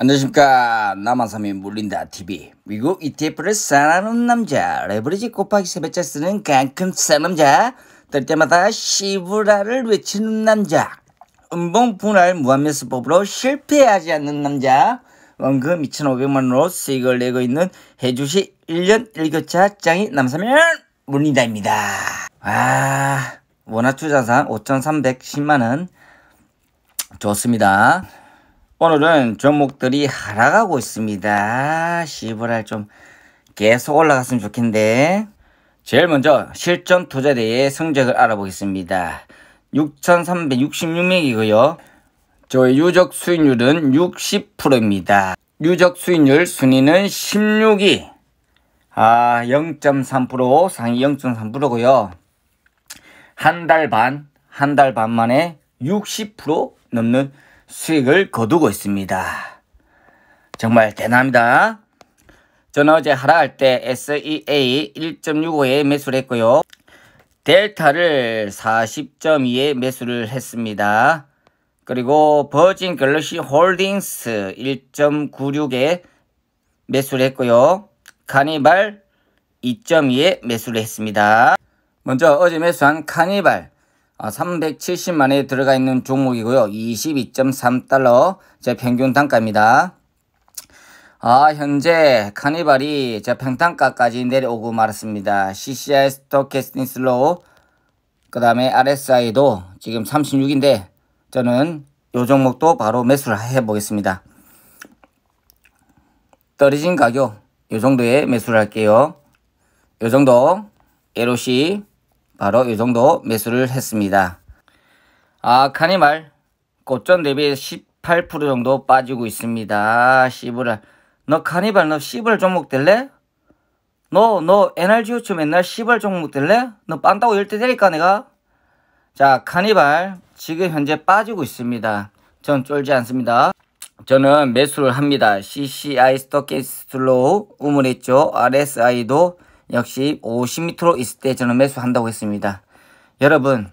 안녕하십니까 남한삼이 물린다 TV 미국 ETF를 사랑하는 남자 레버리지 곱하기 세배짜 쓰는 강큼 싼 남자 뜰 때마다 시브라를 외치는 남자 음봉 분할 무한매 수법으로 실패하지 않는 남자 원금 2,500만원으로 수익을 내고 있는 해주시 1년 1교차 짱이 남사면 물린다입니다 아 원화 투자상 5,310만원 좋습니다 오늘은 종목들이 하락하고 있습니다. 시부랄 좀 계속 올라갔으면 좋겠는데 제일 먼저 실전투자대의 성적을 알아보겠습니다. 6,366명이고요. 저의 유적 수익률은 60%입니다. 유적 수익률 순위는 16위. 아, 0.3% 상위 0.3%고요. 한 달 반, 한 달 반 만에 60% 넘는 수익을 거두고 있습니다. 정말 대단합니다. 저는 어제 하락할 때 SEA 1.65에 매수를 했고요. 델타를 40.2에 매수를 했습니다. 그리고 버진 글러시 홀딩스 1.96에 매수를 했고요. 카니발 2.2에 매수를 했습니다. 먼저 어제 매수한 카니발 370만에 아, 들어가 있는 종목이고요. 22.3달러 제 평균 단가입니다. 아, 현재 카니발이 제평단가까지 내려오고 말았습니다. CCI 스토캐스팅 슬로우 그 다음에 RSI도 지금 36인데 저는 요 종목도 바로 매수를 해보겠습니다. 떨어진 가격 요 정도에 매수를 할게요. 요 정도 LOC 바로 이 정도 매수를 했습니다. 아 카니말 꽃점 대비 18% 정도 빠지고 있습니다. 시브랄 너 카니발 너 시브랄 종목 될래? 너너에너지우츠 맨날 시브랄 종목 될래? 너 빤다고 열대 되니까 내가 자 카니발 지금 현재 빠지고 있습니다. 전 쫄지 않습니다. 저는 매수를 합니다. CCI 스토키스로우 우물했죠. RSI도 역시 50m로 있을 때 저는 매수한다고 했습니다. 여러분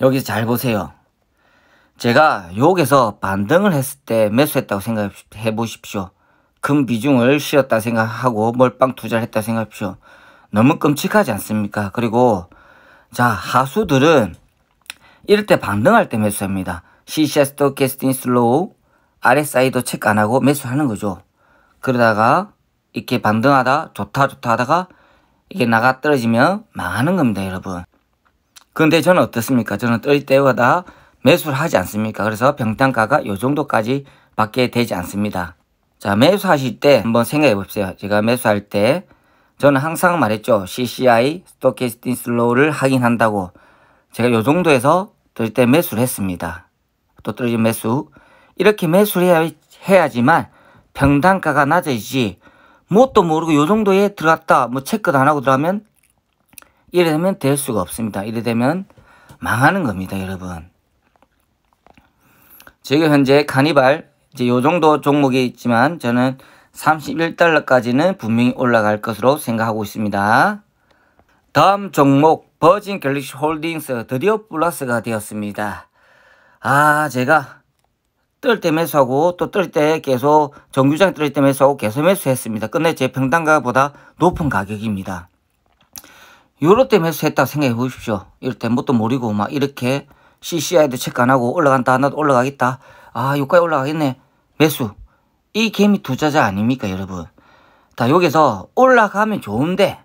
여기서 잘 보세요. 제가 여기서 반등을 했을 때 매수했다고 생각해 보십시오. 금 비중을 실었다 생각하고 몰빵 투자를 했다 생각하십시오. 너무 끔찍하지 않습니까? 그리고 자 하수들은 이럴 때 반등할 때 매수합니다. CCS도 캐스팅 슬로우, RSI도 체크 안 하고 매수하는 거죠. 그러다가 이렇게 반등하다 좋다 좋다 하다가 이게 나가 떨어지면 망하는 겁니다 여러분 근데 저는 어떻습니까 저는 떨릴 때마다 매수를 하지 않습니까 그래서 병단가가요 정도까지 밖에 되지 않습니다 자 매수하실 때 한번 생각해 보세요 제가 매수할 때 저는 항상 말했죠 CCI 스토캐스팅 슬로우를 확인한다고 제가 요 정도에서 떨릴 때 매수를 했습니다 또 떨어진 매수 이렇게 매수를 해야, 해야지만 병단가가 낮아지지 뭣도 모르고 요 정도에 들어갔다 뭐 체크도 안 하고 들어가면 이래 되면 될 수가 없습니다. 이래 되면 망하는 겁니다, 여러분. 지금 현재 카니발 이제 요 정도 종목이 있지만 저는 31달러까지는 분명히 올라갈 것으로 생각하고 있습니다. 다음 종목 버진 갤럭시 홀딩스 드디어 플러스가 되었습니다. 아 제가 뜰때 매수하고 또 뜰 때 계속 정규장 뜰때 매수하고 계속 매수했습니다. 끝내 제 평당가보다 높은 가격입니다. 요럴 때 매수했다 생각해 보십시오. 이럴 때 뭣도 뭐 모르고 막 이렇게 CCI도 체크 안 하고 올라간다 나도 올라가겠다. 아 요까지 올라가겠네. 매수. 이 개미 투자자 아닙니까 여러분. 다 여기서 올라가면 좋은데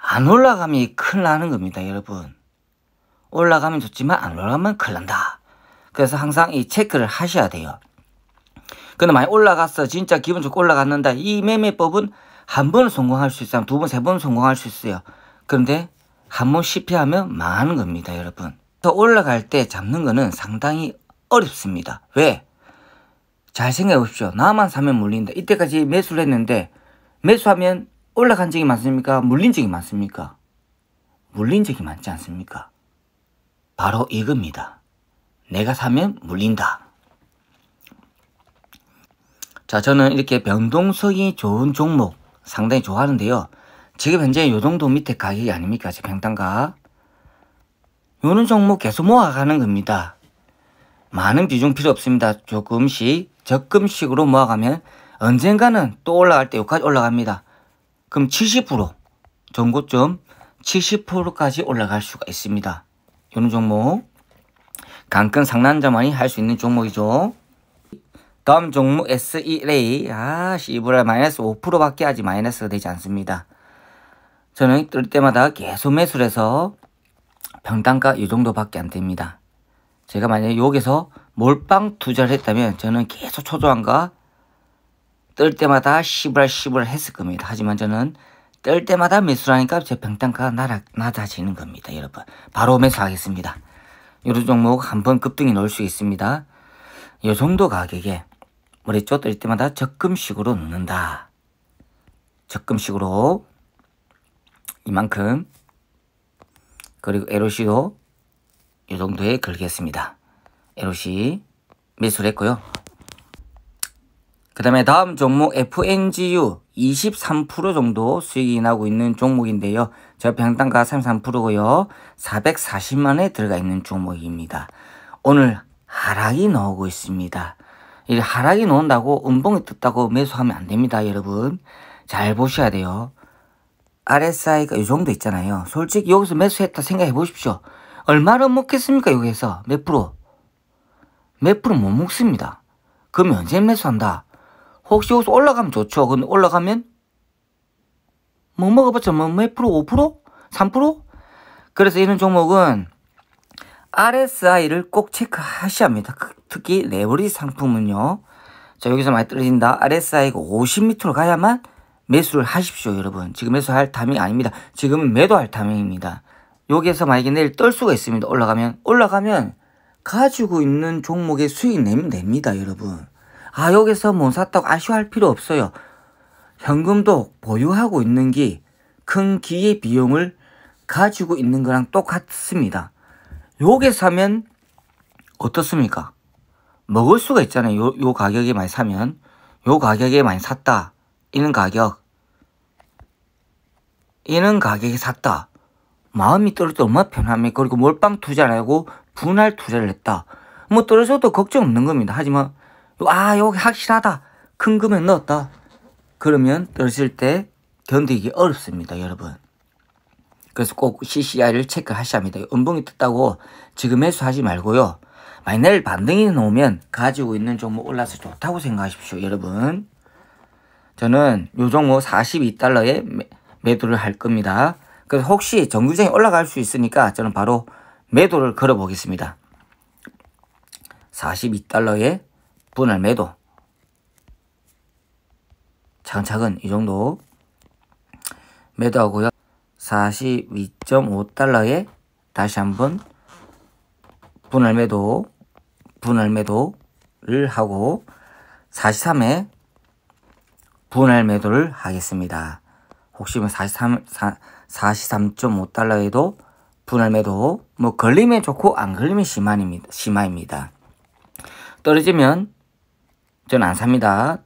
안 올라가면 큰일 나는 겁니다 여러분. 올라가면 좋지만 안 올라가면 큰일 난다. 그래서 항상 이 체크를 하셔야 돼요. 근데 많이 올라갔어. 진짜 기분 좋고 올라갔는다. 이 매매법은 한 번 성공할 수 있어요. 두 번, 세 번 성공할 수 있어요. 그런데 한 번 실패하면 망하는 겁니다, 여러분. 더 올라갈 때 잡는 거는 상당히 어렵습니다. 왜? 잘 생각해 보십시오. 나만 사면 물린다. 이때까지 매수를 했는데 매수하면 올라간 적이 많습니까? 물린 적이 많습니까? 물린 적이 많지 않습니까? 바로 이겁니다. 내가 사면 물린다. 자, 저는 이렇게 변동성이 좋은 종목 상당히 좋아하는데요. 지금 현재 요 정도 밑에 가격이 아닙니까? 지금 평단가. 요런 종목 계속 모아가는 겁니다. 많은 비중 필요 없습니다. 조금씩, 적금식으로 모아가면 언젠가는 또 올라갈 때 여기까지 올라갑니다. 그럼 70% 전고점 70%까지 올라갈 수가 있습니다. 요런 종목. 강권 상남자만이 할 수 있는 종목이죠. 다음 종목 SEA 아 시브라 마이너스 5%밖에 아직 마이너스가 되지 않습니다. 저는 뜰 때마다 계속 매수를 해서 평단가 이 정도밖에 안 됩니다. 제가 만약에 여기서 몰빵 투자를 했다면 저는 계속 초조한가 뜰 때마다 시브랄 시브랄 했을 겁니다. 하지만 저는 뜰 때마다 매수하니까 를제 평단가가 낮아지는 겁니다. 여러분 바로 매수하겠습니다. 여러 종목 한번 급등이 나올 수 있습니다. 이 정도 가격에 머리 쪼들 때마다 적금식으로 넣는다. 적금식으로 이만큼 그리고 에로시도이 정도에 걸겠습니다. 에로시 매수를 했고요. 그 다음에 다음 종목 FNGU 23% 정도 수익이 나고 있는 종목인데요. 저 평당가 33%고요. 440만에 들어가 있는 종목입니다. 오늘 하락이 나오고 있습니다. 이 하락이 나온다고 음봉이 떴다고 매수하면 안 됩니다, 여러분. 잘 보셔야 돼요. RSI가 이 정도 있잖아요. 솔직히 여기서 매수했다 생각해 보십시오. 얼마를 먹겠습니까, 여기에서? 몇 프로? 몇 프로 못 먹습니다. 그럼 언제 매수한다? 혹시 여기서 올라가면 좋죠. 근데 올라가면 뭐 먹어봤자 뭐, 몇 프로? 5%? 3%? 그래서 이런 종목은 RSI를 꼭 체크하셔야 합니다. 그, 특히 레버리 상품은요. 자 여기서 많이 떨어진다. RSI가 50m로 가야만 매수를 하십시오 여러분. 지금 매수할 타밍 아닙니다. 지금은 매도할 타밍입니다. 여기에서 만약에 내일 떨 수가 있습니다. 올라가면 올라가면 가지고 있는 종목의 수익 내면 됩니다 여러분. 아 여기서 못 샀다고 아쉬워할 필요 없어요. 현금도 보유하고 있는 게큰 기의 비용을 가지고 있는 거랑 똑같습니다. 요게 사면 어떻습니까? 먹을 수가 있잖아요. 요, 요 가격에 많이 사면 요 가격에 많이 샀다. 이는 가격 이는 가격에 샀다. 마음이 떨어질 때 얼마나 편합니까? 그리고 몰빵 투자를 하고 분할 투자를 했다. 뭐 떨어져도 걱정 없는 겁니다. 하지만 아 여기 확실하다 큰 금액 넣었다 그러면 떨으실때 견디기 어렵습니다 여러분 그래서 꼭 CCI를 체크하셔야 합니다 은봉이 떴다고 지금 매수하지 말고요 만일 반등이 나오면 가지고 있는 종목 올라서 좋다고 생각하십시오 여러분 저는 요 종목 42달러에 매도를 할 겁니다 그래서 혹시 정규장이 올라갈 수 있으니까 저는 바로 매도를 걸어 보겠습니다 42달러에 분할 매도 차근차근 이 정도 매도하고요. 42.5달러에 다시 한번 분할 매도 분할 매도를 하고 43에 분할 매도를 하겠습니다. 혹시 43, 뭐 43.5달러에도 분할 매도 뭐 걸리면 좋고 안 걸리면 심한입니다. 심화입니다. 떨어지면 전안 삽니다.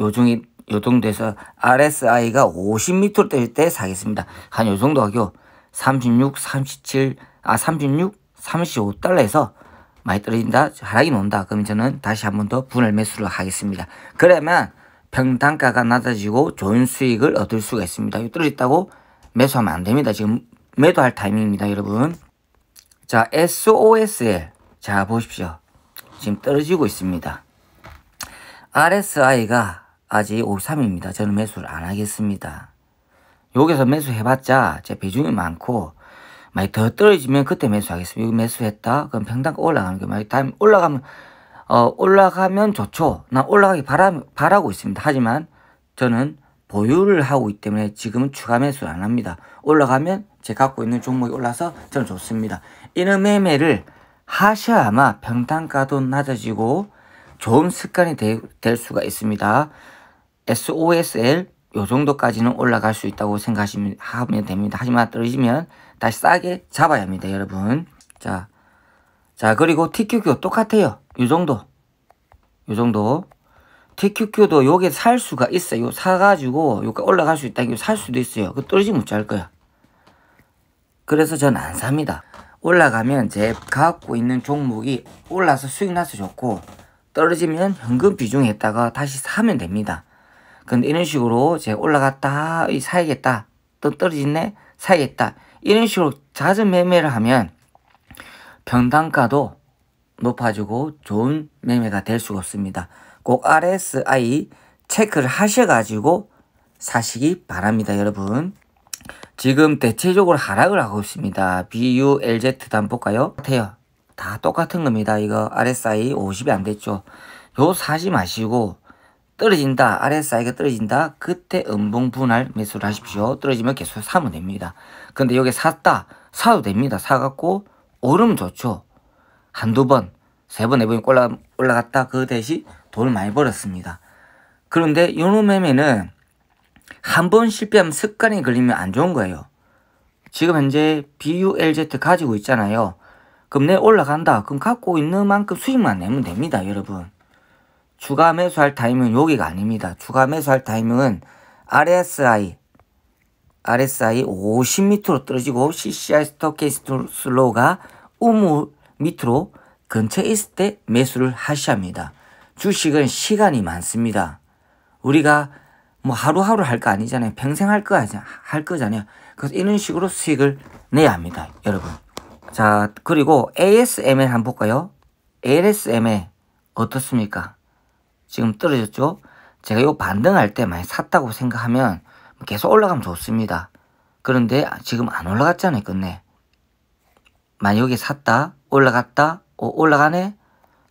요정이 요동돼서 RSI가 5 0미터될때 사겠습니다. 한 요정도 하교 36, 37, 아 36, 35달러에서 많이 떨어진다 하락이 논다 그럼 저는 다시 한 번 더 분할 매수를 하겠습니다. 그러면 평단가가 낮아지고 좋은 수익을 얻을 수가 있습니다. 떨어졌다고 매수하면 안 됩니다. 지금 매도할 타이밍입니다, 여러분. 자, SOSL. 자, 보십시오. 지금 떨어지고 있습니다. RSI가 아직 53입니다. 저는 매수를 안 하겠습니다. 여기서 매수해봤자 제 비중이 많고 많이 더 떨어지면 그때 매수하겠습니다. 여기 매수했다? 그럼 평당가 올라가는 게 많이 다음 올라가면 어, 올라가면 좋죠. 나 올라가기 바라, 바라고 있습니다. 하지만 저는 보유를 하고 있기 때문에 지금은 추가 매수를 안 합니다. 올라가면 제 갖고 있는 종목이 올라서 저는 좋습니다. 이런 매매를 하셔야만 평당가도 낮아지고 좋은 습관이 되, 될 수가 있습니다. SOSL 요 정도까지는 올라갈 수 있다고 생각하시면 됩니다. 하지만 떨어지면 다시 싸게 잡아야 합니다, 여러분. 자, 자 그리고 TQQ 똑같아요. 요 정도, 요 정도. TQQ도 요게 살 수가 있어요. 사가지고 요가 올라갈 수 있다. 살 수도 있어요. 그 떨어지면 짤 거야. 그래서 전 안 삽니다. 올라가면 제 갖고 있는 종목이 올라서 수익 나서 좋고 떨어지면 현금 비중에다가 다시 사면 됩니다. 근데 이런 식으로 제 올라갔다 사야겠다 또 떨어지네 사야겠다 이런 식으로 잦은 매매를 하면 평단가도 높아지고 좋은 매매가 될 수가 없습니다. 꼭 RSI 체크를 하셔가지고 사시기 바랍니다 여러분 지금 대체적으로 하락을 하고 있습니다 BULZ 한번 볼까요 다 똑같은 겁니다. 이거 RSI 50이 안 됐죠. 요 사지 마시고 떨어진다. RSI가 떨어진다. 그때 음봉 분할 매수를 하십시오. 떨어지면 계속 사면 됩니다. 근데 여기 샀다. 사도 됩니다. 사갖고 오름 좋죠. 한두 번, 세 번, 네 번이 올라, 올라갔다. 그 대신 돈을 많이 벌었습니다. 그런데 요놈 매매는 한 번 실패하면 습관이 걸리면 안 좋은 거예요. 지금 현재 BULZ 가지고 있잖아요. 그럼 내 올라간다. 그럼 갖고 있는 만큼 수익만 내면 됩니다, 여러분. 추가 매수할 타이밍은 여기가 아닙니다. 추가 매수할 타이밍은 RSI, RSI 50 m 로 떨어지고 CCI 스토케이스로가 우물 밑으로 근처에 있을 때 매수를 하셔야 합니다. 주식은 시간이 많습니다. 우리가 뭐 하루하루 할 거 아니잖아요. 평생 할 거 아니야. 할 거잖아요. 그래서 이런 식으로 수익을 내야 합니다. 여러분. 자, 그리고 ASML 한번 볼까요? ASML 어떻습니까? 지금 떨어졌죠? 제가 요 반등할 때 많이 샀다고 생각하면 계속 올라가면 좋습니다. 그런데 지금 안 올라갔잖아요, 끝내. 만약 여기 샀다, 올라갔다, 어, 올라가네?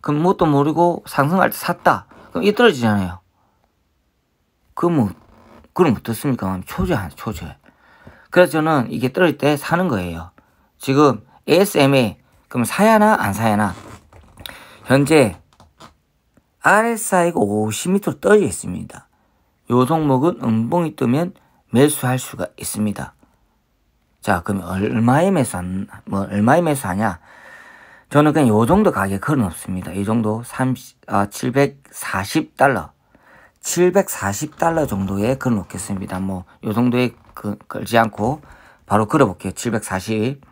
그럼 뭣도 뭐 모르고 상승할 때 샀다. 그럼 이 떨어지잖아요. 그럼 뭐, 그럼 어떻습니까? 초조해, 초조해. 그래서 저는 이게 떨어질 때 사는 거예요. 지금 ASMA 그럼 사야나 안 사야나 현재 RSI가 50m로 떨어져 있습니다. 요 종목은 음봉이 뜨면 매수할 수가 있습니다. 자, 그럼 얼마에 매수한, 뭐, 얼마에 매수하냐? 저는 그냥 요 정도 가격은 없습니다. 이 정도 30, 아, 740달러. 740달러 정도에 걸어놓겠습니다. 뭐, 요 정도에 그, 걸지 않고 바로 걸어볼게요. 740.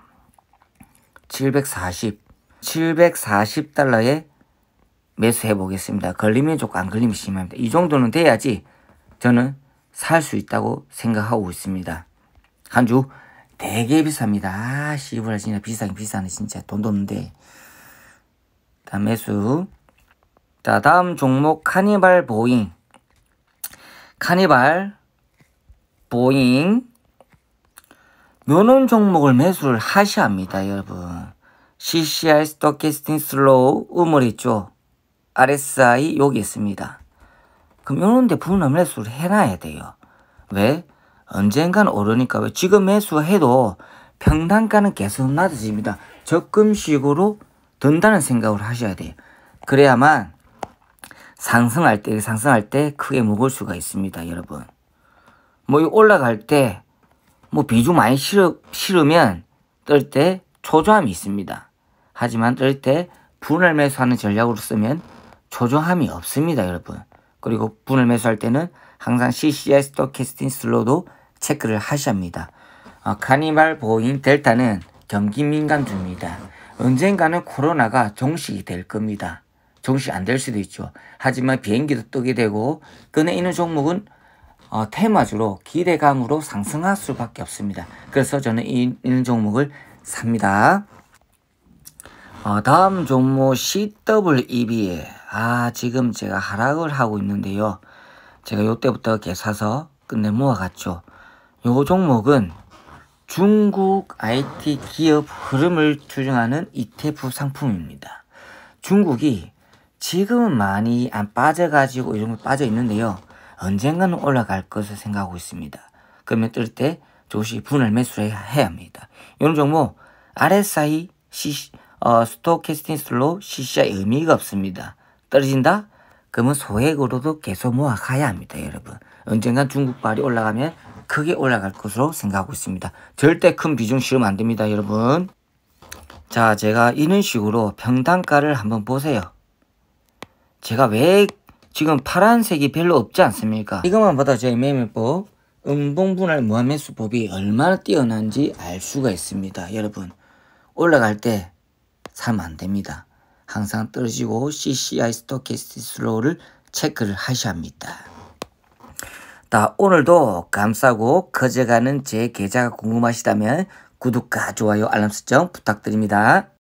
740, 740달러에 매수해 보겠습니다. 걸리면 좋고 안 걸리면 심합니다. 이 정도는 돼야지 저는 살 수 있다고 생각하고 있습니다. 한주 되게 비쌉니다. 아, 씨발 진짜 비싸긴 비싸네 진짜 돈도 없는데. 다음 매수. 자 다음 종목 카니발 보잉. 카니발 보잉 요런 종목을 매수를 하셔야 합니다, 여러분. CCI 스토캐스팅 슬로우 우물 있죠? RSI 여기 있습니다. 그럼 요런데 분할 매수를 해놔야 돼요. 왜? 언젠간 오르니까 왜 지금 매수해도 평단가는 계속 낮아집니다. 적금식으로 든다는 생각을 하셔야 돼요. 그래야만 상승할 때, 상승할 때 크게 먹을 수가 있습니다, 여러분. 뭐 올라갈 때 뭐비주 많이 싫으 실으면 뜰 때 초조함이 있습니다. 하지만 뜰 때 분할 매수하는 전략으로 쓰면 초조함이 없습니다, 여러분. 그리고 분을 매수할 때는 항상 CCS 스토캐스팅 슬로도 체크를 하셔야 합니다. 어, 카니발 보잉 델타는 경기 민감주입니다. 언젠가는 코로나가 종식이 될 겁니다. 종식 안 될 수도 있죠. 하지만 비행기도 뜨게 되고 끈에 있는 종목은 어, 테마주로 기대감으로 상승할 수밖에 없습니다. 그래서 저는 이, 이 종목을 삽니다. 어, 다음 종목 CWEB 아 지금 제가 하락을 하고 있는데요. 제가 요때부터 계 사서 끝내 모아갔죠. 요 종목은 중국 IT 기업 흐름을 추정하는 ETF 상품입니다. 중국이 지금은 많이 안 빠져가지고 이 정도 빠져 있는데요. 언젠가는 올라갈 것을 생각하고 있습니다. 그러면 뜰 때 조시 분할 매수를 해야 합니다. 이런 종목 RSI C, 어, 스토캐스팅 슬로 CCI 의미가 없습니다. 떨어진다? 그러면 소액으로도 계속 모아가야 합니다. 여러분 언젠간 중국발이 올라가면 크게 올라갈 것으로 생각하고 있습니다. 절대 큰 비중 실으면 안됩니다. 여러분 자 제가 이런 식으로 평단가를 한번 보세요. 제가 왜 지금 파란색이 별로 없지 않습니까? 이것만 봐도 제 매매법 음봉분할 무한매수법이 얼마나 뛰어난지 알 수가 있습니다. 여러분 올라갈 때 사면 안됩니다. 항상 떨어지고 CCI 스토캐스틱 슬로우를 체크를 하셔야 합니다. 자, 오늘도 감싸고 커져가는 제 계좌가 궁금하시다면 구독과 좋아요 알람 설정 부탁드립니다.